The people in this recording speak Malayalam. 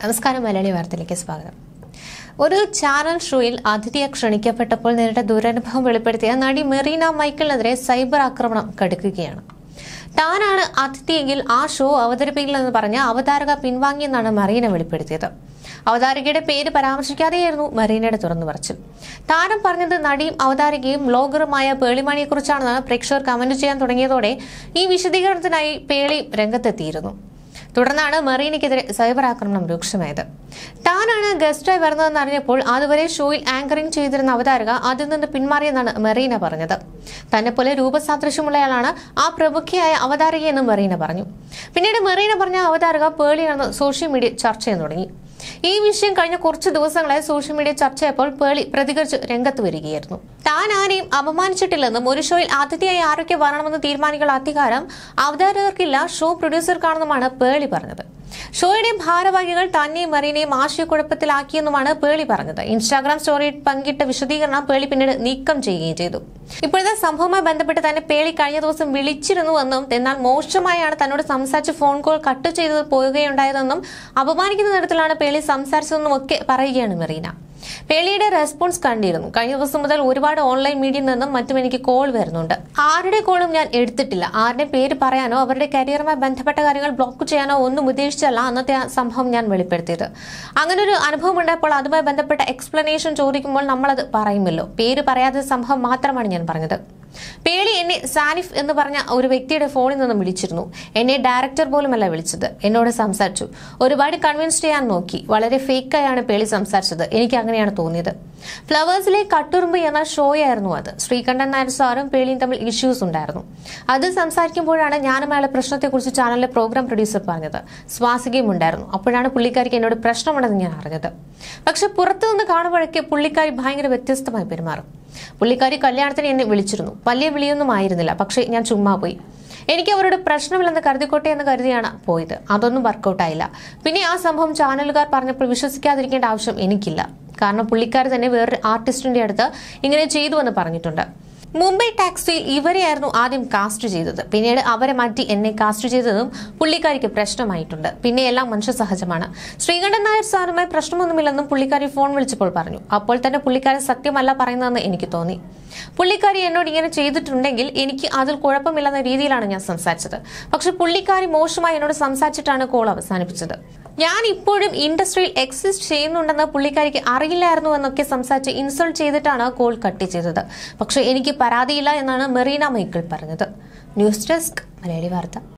നമസ്കാരം മലയാളി വാർത്തയിലേക്ക് സ്വാഗതം ഒരു ചാനൽ ഷോയിൽ അതിഥിയെ ക്ഷണിക്കപ്പെട്ടപ്പോൾ നേരിട്ട ദുരനുഭവം വെളിപ്പെടുത്തിയ നടി മെറീന മൈക്കിളിനെതിരെ സൈബർ ആക്രമണം കടുക്കുകയാണ് താനാണ് അതിഥിയെങ്കിൽ ആ ഷോ അവതരിപ്പിക്കില്ലെന്ന് പറഞ്ഞ അവതാരക പിൻവാങ്ങിയെന്നാണ് മറീന വെളിപ്പെടുത്തിയത് അവതാരകയുടെ പേര് പരാമർശിക്കാതെയായിരുന്നു മറീനയുടെ തുറന്നു പറച്ചിൽ താരം പറഞ്ഞത് നടിയും അവതാരകയും ബ്ലോഗറുമായ പേളിമാണിയെക്കുറിച്ചാണെന്നാണ് പ്രേക്ഷകർ കമന്റ് ചെയ്യാൻ തുടങ്ങിയതോടെ ഈ വിശദീകരണത്തിനായി പേളി രംഗത്തെത്തിയിരുന്നു തുടർന്നാണ് മെറീനയ്ക്കെതിരെ സൈബർ ആക്രമണം രൂക്ഷമായത് താനാണ് ഗസ്റ്റായി വരുന്നതെന്ന് അറിഞ്ഞപ്പോൾ അതുവരെ ഷോയിൽ ആങ്കറിംഗ് ചെയ്തിരുന്ന അവതാരക അതിൽ നിന്ന് പിന്മാറിയെന്നാണ് മെറീന പറഞ്ഞത് തന്നെ പോലെ രൂപസാദൃശ്യമുള്ളയാളാണ് ആ പ്രമുഖയായ അവതാരകയെന്നും മെറീന പറഞ്ഞു പിന്നീട് മെറീന പറഞ്ഞ അവതാരക പേളിയാണെന്ന് സോഷ്യൽ മീഡിയ ചർച്ച ചെയ്യാൻ തുടങ്ങി ഈ വിഷയം കഴിഞ്ഞ കുറച്ച് ദിവസങ്ങളായി സോഷ്യൽ മീഡിയ ചർച്ചയപ്പോൾ പേളി പ്രതികരിച്ച് രംഗത്ത് വരികയായിരുന്നു താൻ ആരെയും അപമാനിച്ചിട്ടില്ലെന്നും ഒരു ഷോയിൽ അതിഥിയായി ആരൊക്കെ വരണമെന്ന് തീരുമാനിക്കുന്ന അധികാരം അവതാരകർക്കില്ല ഷോ പ്രൊഡ്യൂസർക്കാണെന്നുമാണ് പേളി പറഞ്ഞത് ഷോയുടെ ഭാരവാഹികൾ തന്നെയും മറീനയും ആശയക്കുഴപ്പത്തിലാക്കിയെന്നുമാണ് പേളി പറഞ്ഞത് ഇൻസ്റ്റാഗ്രാം സ്റ്റോറി പങ്കിട്ട വിശദീകരണം പേളി പിന്നീട് നീക്കം ചെയ്യുകയും ചെയ്തു ഇപ്പോഴത്തെ സംഭവവുമായി ബന്ധപ്പെട്ട് തന്നെ പേളി കഴിഞ്ഞ ദിവസം വിളിച്ചിരുന്നുവെന്നും എന്നാൽ മോശമായാണ് തന്നോട് സംസാരിച്ച് ഫോൺ കോൾ കട്ട് ചെയ്ത് പോവുകയുണ്ടായതെന്നും അപമാനിക്കുന്ന തരത്തിലാണ് പേളി സംസാരിച്ചതെന്നും ഒക്കെ പറയുകയാണ് മെറീന പേളിയുടെ റെസ്പോൺസ് കണ്ടിരുന്നു കഴിഞ്ഞ ദിവസം മുതൽ ഒരുപാട് ഓൺലൈൻ മീഡിയയിൽ നിന്നും മറ്റും എനിക്ക് കോൾ വരുന്നുണ്ട് ആരുടെ കോളും ഞാൻ എടുത്തിട്ടില്ല ആരുടെ പേര് പറയാനോ അവരുടെ കരിയറുമായി ബന്ധപ്പെട്ട കാര്യങ്ങൾ ബ്ലോക്ക് ചെയ്യാനോ ഒന്നും ഉദ്ദേശിച്ചല്ല അന്നത്തെ ആ സംഭവം ഞാൻ വെളിപ്പെടുത്തിയത് അങ്ങനെ ഒരു അനുഭവം ഉണ്ടായപ്പോൾ അതുമായി ബന്ധപ്പെട്ട എക്സ്പ്ലനേഷൻ ചോദിക്കുമ്പോൾ നമ്മളത് പറയുമല്ലോ പേര് പറയാത്ത സംഭവം മാത്രമാണ് ഞാൻ പറഞ്ഞത് പേളി എന്നെ സാനിഫ് എന്ന് പറഞ്ഞ ഒരു വ്യക്തിയുടെ ഫോണിൽ നിന്നും വിളിച്ചിരുന്നു എന്നെ ഡയറക്ടർ പോലുമല്ല വിളിച്ചത് എന്നോട് സംസാരിച്ചു ഒരുപാട് കൺവിൻസ് ചെയ്യാൻ നോക്കി വളരെ ഫേക്കായാണ് പേളി സംസാരിച്ചത് എനിക്ക് അങ്ങനെയാണ് തോന്നിയത് ഫ്ലവേഴ്സിലെ കട്ടുറുമ്പ് എന്ന ഷോയായിരുന്നു അത് ശ്രീകണ്ഠൻ നായർ സാറും പേളിയും തമ്മിൽ ഇഷ്യൂസ് ഉണ്ടായിരുന്നു അത് സംസാരിക്കുമ്പോഴാണ് ഞാനും അയാളെ പ്രശ്നത്തെക്കുറിച്ച് ചാനലിലെ പ്രോഗ്രാം പ്രൊഡ്യൂസർ പറഞ്ഞത് സ്വാസികയും ഉണ്ടായിരുന്നു അപ്പോഴാണ് പുള്ളിക്കാരിക്ക് എന്നോട് പ്രശ്നമുണ്ടെന്ന് ഞാൻ അറിഞ്ഞത് പക്ഷെ പുറത്തുനിന്ന് കാണുമ്പോഴൊക്കെ പുള്ളിക്കാരി ഭയങ്കര വ്യത്യസ്തമായി പെരുമാറും പുള്ളിക്കാരി കല്യാണത്തിന് എന്നെ വിളിച്ചിരുന്നു വലിയ വിളിയൊന്നും ആയിരുന്നില്ല പക്ഷേ ഞാൻ ചുമ്മാ പോയി എനിക്ക് അവരോട് പ്രശ്നമില്ലെന്ന് കരുതിക്കോട്ടെ എന്ന് കരുതിയാണ് പോയത് അതൊന്നും വർക്കൗട്ടായില്ല പിന്നെ ആ സംഭവം ചാനലുകാർ പറഞ്ഞപ്പോൾ വിശ്വസിക്കാതിരിക്കേണ്ട ആവശ്യം എനിക്കില്ല കാരണം പുള്ളിക്കാർ തന്നെ വേറൊരു ആർട്ടിസ്റ്റിന്റെ അടുത്ത് ഇങ്ങനെ ചെയ്തു എന്ന് പറഞ്ഞിട്ടുണ്ട് മുംബൈ ടാക്സിയിൽ ഇവരെയായിരുന്നു ആദ്യം കാസ്റ്റ് ചെയ്തത് പിന്നീട് അവരെ മാറ്റി എന്നെ കാസ്റ്റ് ചെയ്തതും പുള്ളിക്കാരിക്ക് പ്രശ്നമായിട്ടുണ്ട് പിന്നെ എല്ലാം സഹജമാണ് ശ്രീകണ്ഠൻ നായർ സാറുമായി പ്രശ്നമൊന്നുമില്ലെന്നും പുള്ളിക്കാരി ഫോൺ വിളിച്ചപ്പോൾ പറഞ്ഞു അപ്പോൾ തന്നെ പുള്ളിക്കാരൻ സത്യമല്ല പറയുന്നതെന്ന് എനിക്ക് തോന്നി പുള്ളിക്കാരി എന്നോട് ഇങ്ങനെ ചെയ്തിട്ടുണ്ടെങ്കിൽ എനിക്ക് അതിൽ കുഴപ്പമില്ലെന്ന രീതിയിലാണ് ഞാൻ സംസാരിച്ചത് പക്ഷെ പുള്ളിക്കാരി മോശമായി എന്നോട് സംസാരിച്ചിട്ടാണ് കോൾ അവസാനിപ്പിച്ചത് ഞാൻ ഇപ്പോഴും ഇൻഡസ്ട്രിയിൽ എക്സിസ്റ്റ് ചെയ്യുന്നുണ്ടെന്ന് പുള്ളിക്കാരിക്ക് അറിയില്ലായിരുന്നു എന്നൊക്കെ സംസാരിച്ച് ഇൻസൾട്ട് ചെയ്തിട്ടാണ് കോൾ കട്ട് ചെയ്തത് പക്ഷേ എനിക്ക് പരാതിയില്ല എന്നാണ് മെറീന മൈക്കിൾ പറഞ്ഞത് ന്യൂസ് ഡെസ്ക് മലയാളി വാർത്ത